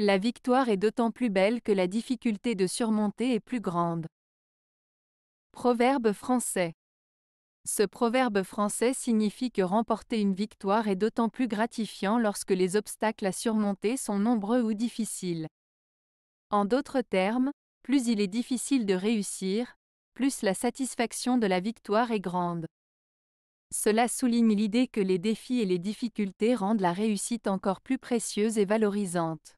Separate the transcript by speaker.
Speaker 1: La victoire est d'autant plus belle que la difficulté de surmonter est plus grande. Proverbe français. Ce proverbe français signifie que remporter une victoire est d'autant plus gratifiant lorsque les obstacles à surmonter sont nombreux ou difficiles. En d'autres termes, plus il est difficile de réussir, plus la satisfaction de la victoire est grande. Cela souligne l'idée que les défis et les difficultés rendent la réussite encore plus précieuse et valorisante.